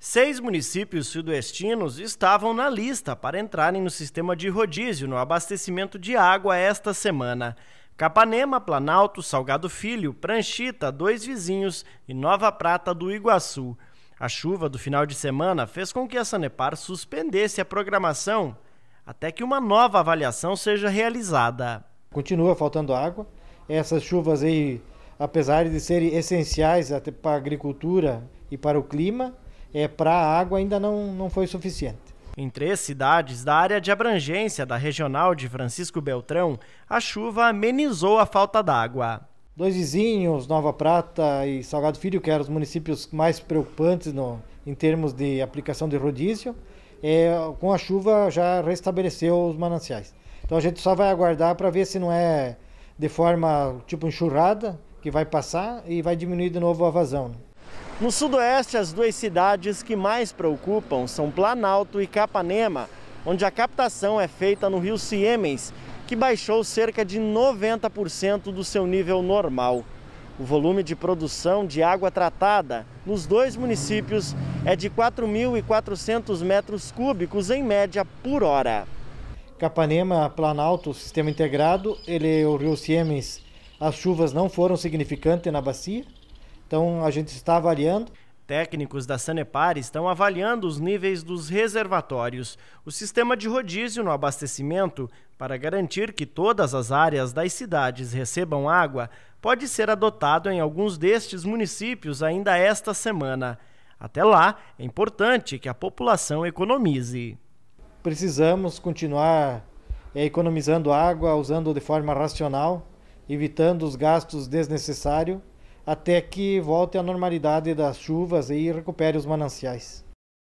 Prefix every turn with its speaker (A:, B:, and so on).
A: Seis municípios sudoestinos estavam na lista para entrarem no sistema de rodízio no abastecimento de água esta semana. Capanema, Planalto, Salgado Filho, Pranchita, Dois Vizinhos e Nova Prata do Iguaçu. A chuva do final de semana fez com que a Sanepar suspendesse a programação até que uma nova avaliação seja
B: realizada. Continua faltando água. Essas chuvas aí, apesar de serem essenciais até para a agricultura e para o clima, é, para a água ainda não, não foi suficiente.
A: Em três cidades da área de abrangência da regional de Francisco Beltrão, a chuva amenizou a falta d'água.
B: Dois vizinhos, Nova Prata e Salgado Filho, que eram os municípios mais preocupantes no, em termos de aplicação de rodízio, é, com a chuva já restabeleceu os mananciais. Então a gente só vai aguardar para ver se não é de forma tipo enxurrada que vai passar e vai diminuir de novo a vazão. Né?
A: No Sudoeste, as duas cidades que mais preocupam são Planalto e Capanema, onde a captação é feita no rio Siemens, que baixou cerca de 90% do seu nível normal. O volume de produção de água tratada nos dois municípios é de
B: 4.400 metros cúbicos em média por hora. Capanema, Planalto, Sistema Integrado, ele, o Rio Siemens, as chuvas não foram significantes na bacia? Então a gente está avaliando.
A: Técnicos da Sanepar estão avaliando os níveis dos reservatórios, o sistema de rodízio no abastecimento, para garantir que todas as áreas das cidades recebam água, pode ser adotado em alguns destes municípios ainda esta semana. Até lá, é importante que a população economize.
B: Precisamos continuar eh, economizando água, usando de forma racional, evitando os gastos desnecessários até que volte à normalidade das chuvas e recupere os mananciais.